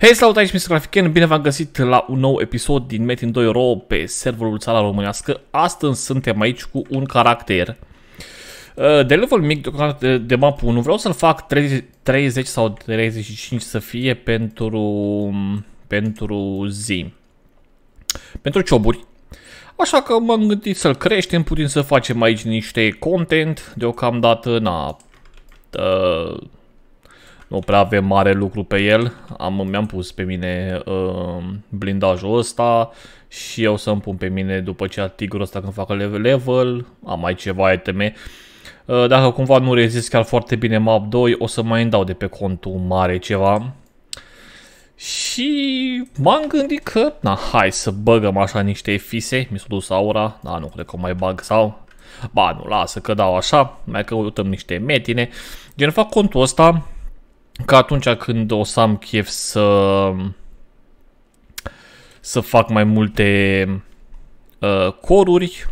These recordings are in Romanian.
Hei, salut, aici Mr. Grafiken. bine v-am găsit la un nou episod din Metin 2 Ro pe serverul Țara Românească. Astăzi suntem aici cu un caracter uh, de level mic de, de map 1. Vreau să-l fac 30, 30 sau 35 să fie pentru, pentru zi, pentru cioburi. Așa că m-am gândit să-l creștem, putin să facem aici niște content, deocamdată, na, uh, nu prea avem mare lucru pe el. Am, mi-am pus pe mine uh, blindajul ăsta și eu să-mi pun pe mine după ce tigurul ăsta când facă level, level am mai ceva iteme. Uh, dacă cumva nu rezist chiar foarte bine map 2, o să mai îndau de pe contul mare ceva. Și m-am gândit că, na, hai să băgăm așa niște fise, mi s-a dus aura, da, nu cred că mai bag sau, ba nu, lasă că dau așa, mai căutăm niște metine, gen fac contul ăsta, ca atunci când o să am chef să, să fac mai multe uh, coruri,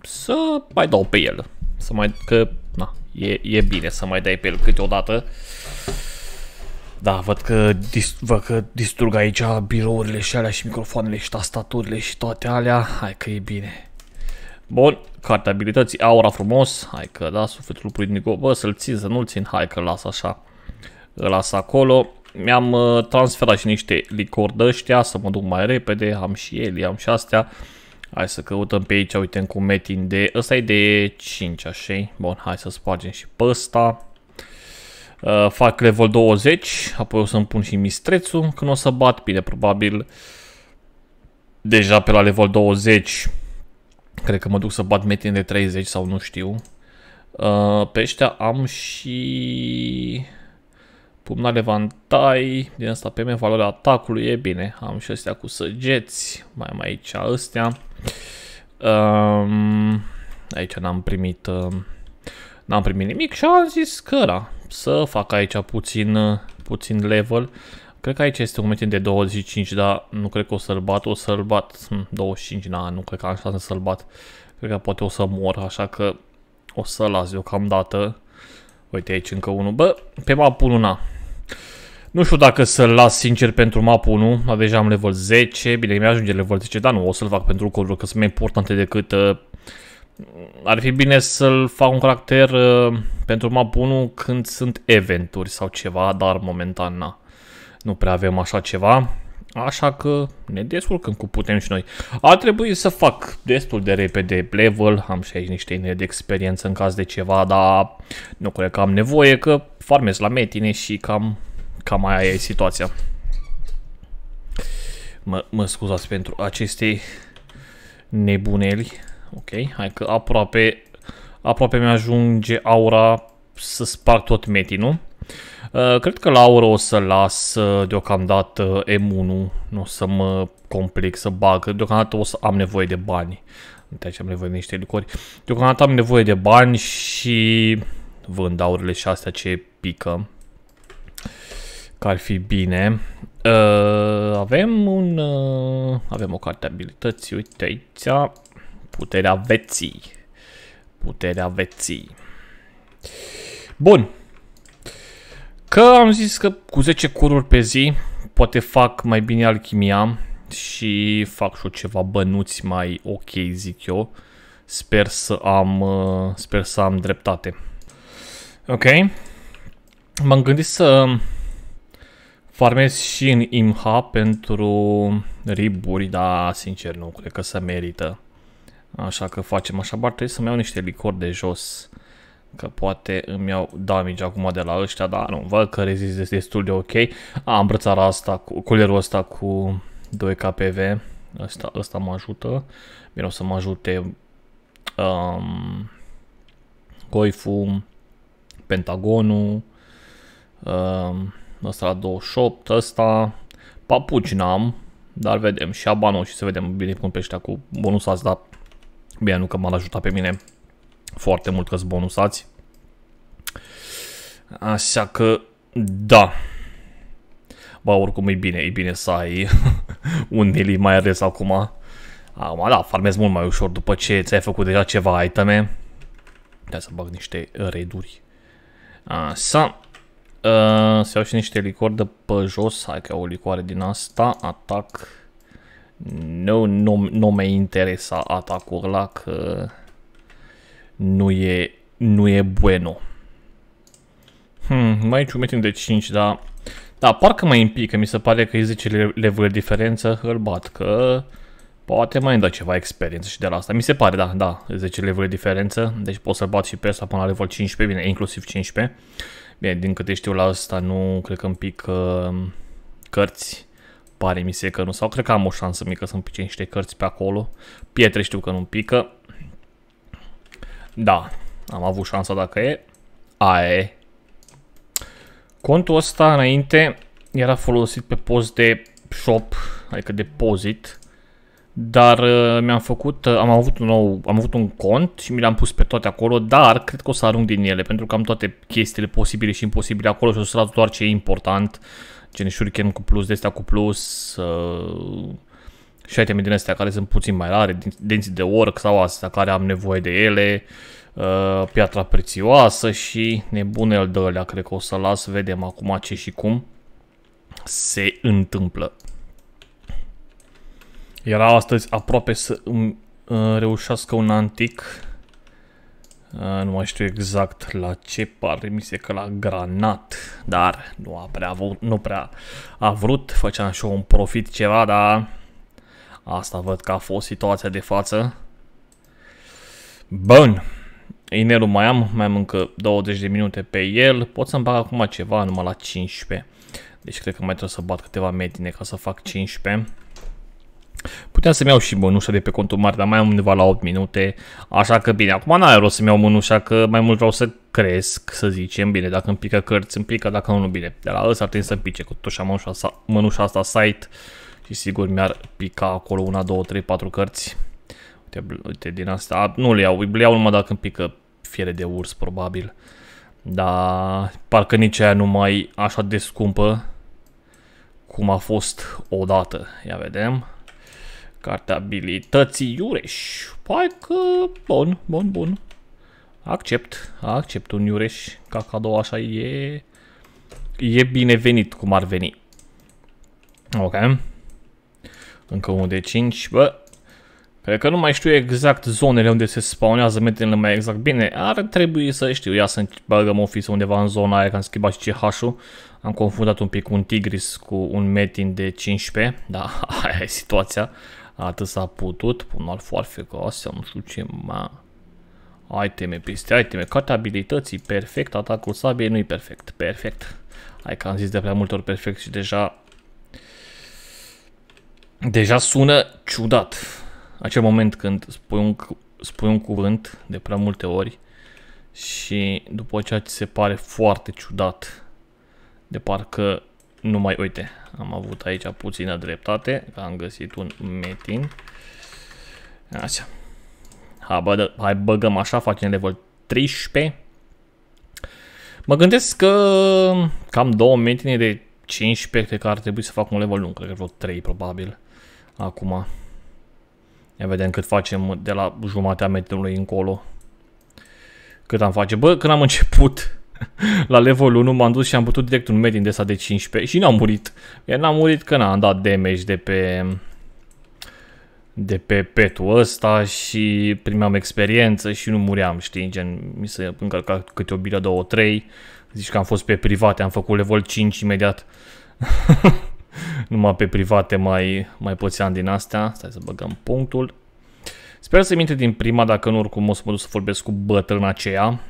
să mai dau pe el. Să mai, că na, e, e bine să mai dai pe el câteodată. Da, văd că, dist, văd că distrug aici birourile și alea și microfoanele și tastaturile și toate alea. Hai că e bine. Bun, cartea abilității, aura frumos. Hai că da, sufletul lui Nico. Bă, să-l țin, să nu-l țin. Hai că las așa las acolo. Mi-am uh, transferat și niște licori de ăștia, să mă duc mai repede, am și el, am și astea. Hai să căutăm pe aici, uite, cu metin de... Ăsta e de 5, așa Bun, hai să spargem și pe ăsta. Uh, fac level 20, apoi o să-mi pun și mistrețul când o să bat. Bine, probabil deja pe la level 20 cred că mă duc să bat metin de 30 sau nu știu. Uh, pe ăștia am și... Pumnale vantai, din asta pe mine valoarea atacului, e bine, am și astea cu săgeți, mai am aici astea. Um, aici n-am primit, n-am primit nimic și am zis da să fac aici puțin, puțin level. Cred că aici este un metin de 25, dar nu cred că o să-l bat, o să-l bat 25, na, nu cred că am șansă să-l bat. Cred că poate o să mor, așa că o să las deocamdată. Uite aici încă unul. Bă, pe mapul 1 Nu știu dacă să-l las sincer pentru mapul 1, dar deja am level 10, bine mi-ajunge a level 10, dar nu o să-l fac pentru codul, că sunt mai importante decât... Uh, ar fi bine să-l fac un caracter uh, pentru mapul 1 când sunt eventuri sau ceva, dar momentan na. Nu prea avem așa ceva. Așa că ne descurcăm cu putem și noi. A trebuit să fac destul de repede level, am și aici niște inele de experiență în caz de ceva, dar nu cred că am nevoie, că farmez la metine și cam, cam aia e situația. Mă, mă scuzați pentru aceste nebuneli. Ok, hai că aproape, aproape mi-ajunge aura să sparg tot metinul. Uh, cred că Laura o să las deocamdată M1, nu o să mă complic să bag, deocamdată o să am nevoie de bani. aici am nevoie de niște licori. Deocamdată am nevoie de bani și vând aurile și astea ce pică. Că ar fi bine. Uh, avem un... Uh, avem o carte abilității, uite aici. Puterea veții. Puterea veții. Bun. Că am zis că cu 10 cururi pe zi poate fac mai bine alchimia și fac și ceva bănuți mai ok, zic eu. Sper să am, uh, sper să am dreptate. Ok. M-am gândit să farmez și în IMHA pentru riburi, dar sincer nu cred că se merită. Așa că facem așa, bar trebuie să-mi iau niște licori de jos. Uh, Că poate îmi iau damage acum de la ăștia, dar nu, văd că rezist este destul de ok. Am brățara asta, cu, culerul ăsta cu 2 KPV. Asta, asta mă ajută. Bine, o să mă ajute um, Coifu, Pentagonul, um, ăsta la 28, ăsta, papuci n-am, dar vedem și abano și să vedem bine cum peștea cu azi, dar bine, nu că m a ajutat pe mine foarte mult că bonusați. Așa că, da. Ba, oricum e bine, e bine să ai un mili mai ales acum. Acum, da, farmezi mult mai ușor după ce ți-ai făcut deja ceva iteme. Da, să bag niște reduri. Așa. Uh, să iau și niște licori de pe jos. Hai că o licoare din asta. Atac. Nu, nu, nu mi interesa atacul ăla că nu e, nu e bueno. Hmm, mai aici metin de 5, dar... Da, parcă mai împică, mi se pare că e 10 level diferență, îl bat, că... Poate mai îmi dă ceva experiență și de la asta. Mi se pare, da, da, 10 level diferență. Deci pot să bat și pe asta până la level 15, bine, inclusiv 15. Bine, din câte știu la asta nu cred că împic um, cărți. Pare mi se că nu. Sau cred că am o șansă mică să împice niște cărți pe acolo. Pietre știu că nu pică. Da, am avut șansa dacă e. Aia e. Contul ăsta înainte era folosit pe post de shop, adică depozit. Dar uh, mi-am făcut, uh, am avut un nou, am avut un cont și mi l-am pus pe toate acolo, dar cred că o să arunc din ele, pentru că am toate chestiile posibile și imposibile acolo și o să doar ce e important, gen shuriken cu plus, de cu plus, uh, și iteme din astea care sunt puțin mai rare, dinții de orc sau astea care am nevoie de ele, uh, piatra prețioasă și nebunel de alea, cred că o să las, vedem acum ce și cum se întâmplă. Era astăzi aproape să îmi uh, reușească un antic, uh, nu mai știu exact la ce pare, mi se că la granat, dar nu a prea, avut, nu prea a vrut, făceam și eu un profit ceva, dar Asta văd că a fost situația de față. Bun. Inelul mai am, mai am încă 20 de minute pe el. Pot să-mi bag acum ceva, numai la 15. Deci cred că mai trebuie să bat câteva medine ca să fac 15. Puteam să-mi iau și mânușa de pe contul mare, dar mai am undeva la 8 minute, așa că bine, acum n-are rost să-mi iau mânușa, că mai mult vreau să cresc, să zicem, bine, dacă îmi pică cărți, îmi pică, dacă nu, nu, bine. De la ăsta ar trebui să-mi pice, cu tot și am mânușa, mânușa asta site, și sigur mi-ar pica acolo una, două, trei, patru cărți. Uite, uite din asta, nu le iau, le iau numai dacă îmi pică fiere de urs probabil. Dar parcă nici aia nu mai așa de scumpă cum a fost odată. Ia vedem. Cartea abilității Iureș. Pai că bun, bun, bun. Accept, accept un Iureș ca cadou așa e, e binevenit cum ar veni. Ok. Încă unul de 5, bă. Cred că nu mai știu exact zonele unde se spawnează metenele mai exact. Bine, ar trebui să știu. Ia să băgăm office undeva în zona aia, că am schimbat și CH-ul. Am confundat un pic un tigris cu un metin de 15. Da, aia e situația. Atât s-a putut. Pun al foarte că astea, nu știu ce, ma... Iteme peste iteme. Cartea abilității, perfect. Atacul sabiei nu-i perfect. Perfect. Hai că am zis de prea multe ori perfect și deja Deja sună ciudat acel moment când spui un, spui un cuvânt de prea multe ori și după ceea ce se pare foarte ciudat de parcă nu mai uite, am avut aici puțină dreptate, că am găsit un metin. Așa. Hai, bă, hai băgăm așa, facem level 13. Mă gândesc că cam două metine de 15, cred că ar trebui să fac un level lung, cred că vreo 3 probabil acum. Ia vedem cât facem de la jumatea metrului încolo. Cât am face? Bă, când am început la level 1 m-am dus și am putut direct un medic de ăsta de 15 și n-am murit. Eu n-am murit că n-am dat damage de pe de pe petul ăsta și primeam experiență și nu muream, știi, gen, mi se încărca câte o bilă, două, trei, zici că am fost pe private, am făcut level 5 imediat. numai pe private mai, mai ani din astea. Stai să băgăm punctul. Sper să-mi intre din prima, dacă nu oricum o să mă duc să vorbesc cu bătrâna aceea.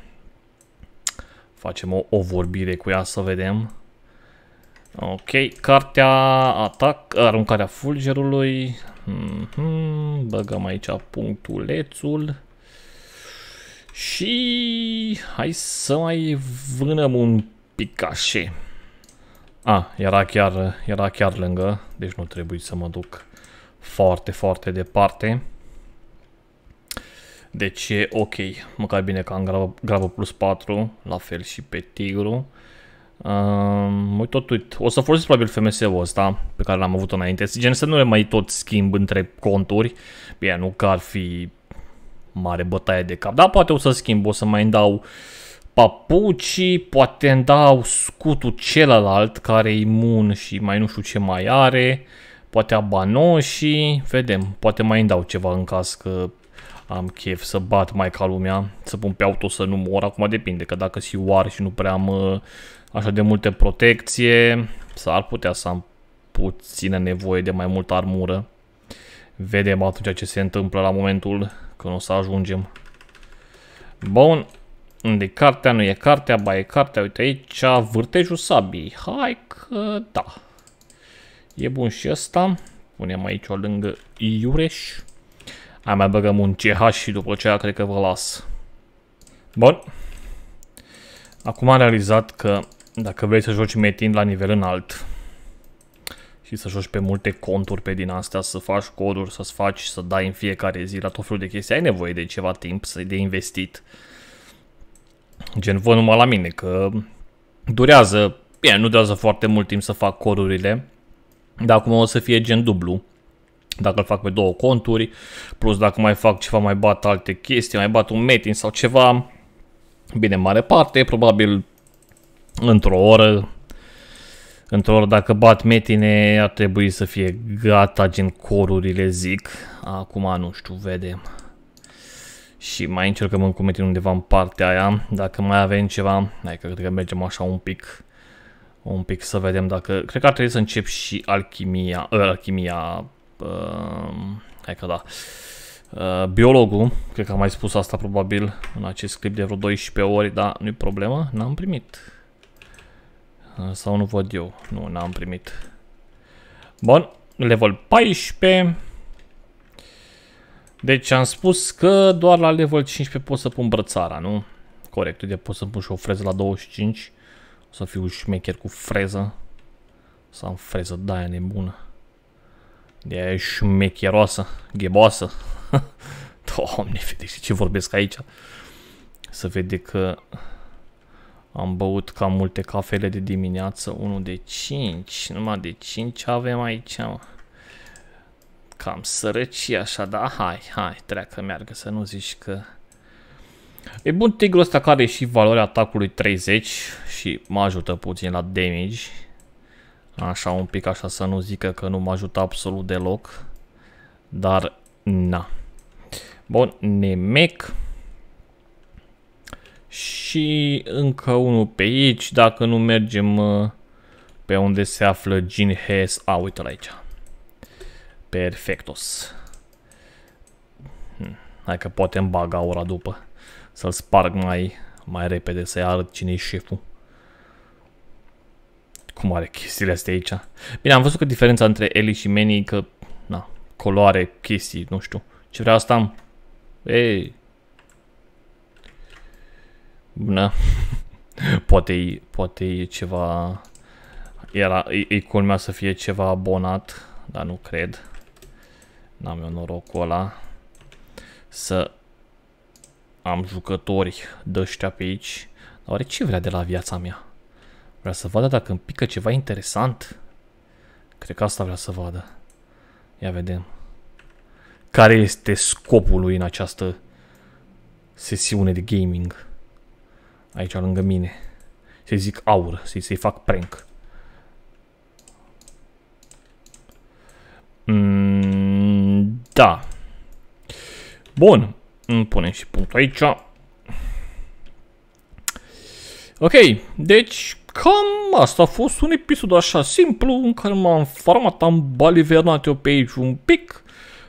Facem o, o vorbire cu ea să vedem. Ok, cartea atac, aruncarea fulgerului. Mm -hmm. Băgăm aici punctulețul. Și hai să mai vânăm un pic așa. A, ah, era chiar, era chiar lângă, deci nu trebuie să mă duc foarte, foarte departe. Deci e ok, măcar bine că am gravă, gravă plus 4, la fel și pe tigru. Um, uite, tot, uite, o să folosesc probabil FMS-ul ăsta pe care l-am avut înainte. Gen să nu le mai tot schimb între conturi. Bine, nu că ar fi mare bătaie de cap, dar poate o să schimb, o să mai dau uh, papucii, poate îmi dau scutul celălalt care e imun și mai nu știu ce mai are, poate și vedem, poate mai îmi dau ceva în caz că am chef să bat mai ca lumea, să pun pe auto să nu mor, acum depinde, că dacă si oar și nu prea am uh, așa de multe protecție, s-ar putea să am puțină nevoie de mai multă armură. Vedem atunci ce se întâmplă la momentul când o să ajungem. Bun, unde cartea nu e cartea, ba e cartea, uite aici, vârtejul sabiei. Hai că da. E bun și ăsta. Punem aici o lângă Iureș. Hai mai băgăm un CH și după aceea cred că vă las. Bun. Acum am realizat că dacă vrei să joci metin la nivel înalt și să joci pe multe conturi pe din astea, să faci coduri, să-ți faci, să dai în fiecare zi la tot felul de chestii, ai nevoie de ceva timp, să de investit. Gen, vă numai la mine, că durează, bine, nu durează foarte mult timp să fac corurile, dar acum o să fie gen dublu. Dacă îl fac pe două conturi, plus dacă mai fac ceva, mai bat alte chestii, mai bat un meeting sau ceva, bine, mare parte, probabil într-o oră, într-o oră dacă bat metine ar trebui să fie gata gen corurile zic, acum nu știu, vedem și mai încercăm în comentarii undeva în partea aia. Dacă mai avem ceva, hai că cred că mergem așa un pic, un pic să vedem dacă... Cred că ar trebui să încep și alchimia, uh, alchimia, uh, hai că da, uh, biologul, cred că am mai spus asta probabil în acest clip de vreo 12 ori, dar nu-i problemă, n-am primit. Uh, sau nu văd eu, nu, n-am primit. Bun, level 14... Deci am spus că doar la level 15 pot să pun brățara, nu? Corect, de pot să pun și o freză la 25. O să fiu șmecher cu freză. Să am freză de-aia nebună. De-aia e șmecheroasă, gheboasă. Doamne, fete, ce vorbesc aici? Să vede că am băut cam multe cafele de dimineață, unul de 5, numai de 5 avem aici, mă cam sărăcie așa, dar hai, hai, treacă, meargă, să nu zici că... E bun tigrul ăsta care și valoarea atacului 30 și mă ajută puțin la damage. Așa un pic, așa să nu zică că nu mă ajută absolut deloc. Dar, na. Bun, Nemec. Și încă unul pe aici, dacă nu mergem uh, pe unde se află Gene Hess. A, uite-l aici. Perfectos. Hmm, hai că poate îmi bag aura după. Să-l sparg mai, mai repede, să-i arăt cine e șeful. Cum are chestiile astea aici? Bine, am văzut că diferența între Eli și Manny că, na, coloare, chestii, nu știu. Ce vreau asta am? Ei! Bună. poate, -i, poate -i ceva... Era, e, e culmea să fie ceva abonat, dar nu cred. N-am eu norocul ăla să am jucători ăștia pe aici. Dar oare ce vrea de la viața mea? Vrea să vadă dacă îmi pică ceva interesant? Cred că asta vrea să vadă. Ia vedem. Care este scopul lui în această sesiune de gaming? Aici lângă mine. Să-i zic aur, să-i să fac prank. Mm, da. Bun. Îmi punem și punctul aici. Ok, deci cam asta a fost un episod așa simplu în care m-am farmat, am balivernat eu pe aici un pic.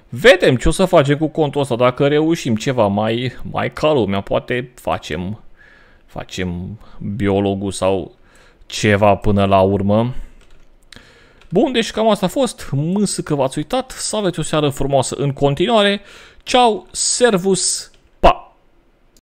Vedem ce o să facem cu contul ăsta, dacă reușim ceva mai, mai lumea, poate facem, facem biologul sau ceva până la urmă. Bun, deci cam asta a fost. Mânsă că v-ați uitat. Să aveți o seară frumoasă în continuare. Ciao, servus!